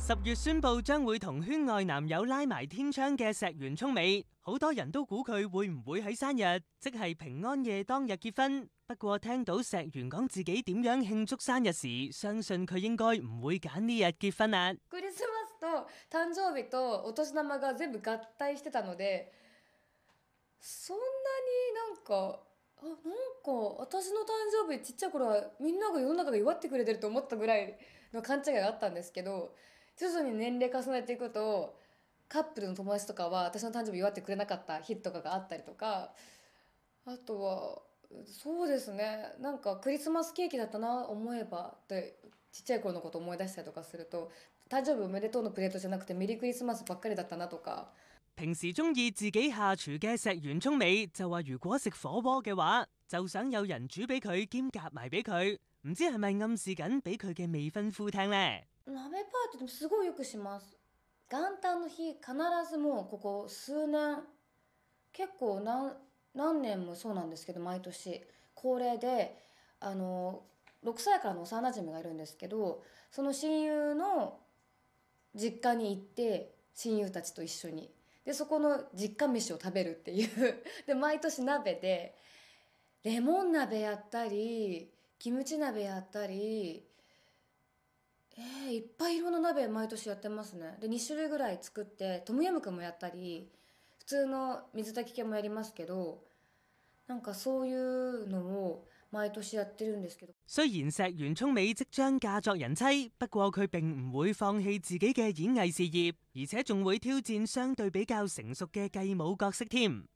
十月宣布將會同圈外男友拉埋天窗嘅石原聰美，好多人都估佢會唔會喺生日，即係平安夜當日結婚。不過聽到石原講自己點樣慶祝生日時，相信佢應該唔會揀呢日結婚啊。徐々に年齢重ねていくとカップルの友達とかは私の誕生日祝ってくれなかった日とかがあったりとかあとはそうですねなんかクリスマスケーキだったな思えばってちっちゃい頃のこと思い出したりとかすると誕生日おめでとうのプレートじゃなくてメリークリスマスばっかりだったなとか。平時中意自己下厨嘅石原聰美就話：如果食火鍋嘅話，就想有人煮俾佢兼夾埋俾佢，唔知係咪暗示緊俾佢嘅未婚夫聽呢？鍋パーティーでもすごいよくします元旦の日必ずもうここ数年結構何何年もそうなんですけど毎年恒例であの6歳からの幼馴染がいるんですけどその親友の実家に行って親友たちと一緒にでそこの実家飯を食べるっていう で毎年鍋でレモン鍋やったりキムチ鍋やったりえー、いっぱい色の鍋毎年やってますねで2種類ぐらい作ってトムヤムクンもやったり普通の水炊き系もやりますけどなんかそういうのを毎年やってるんですけど雖然石原聰美即將嫁作人妻，不過佢並唔會放棄自己嘅演藝事業，而且仲会挑戰相對比較成熟嘅繼母角色添。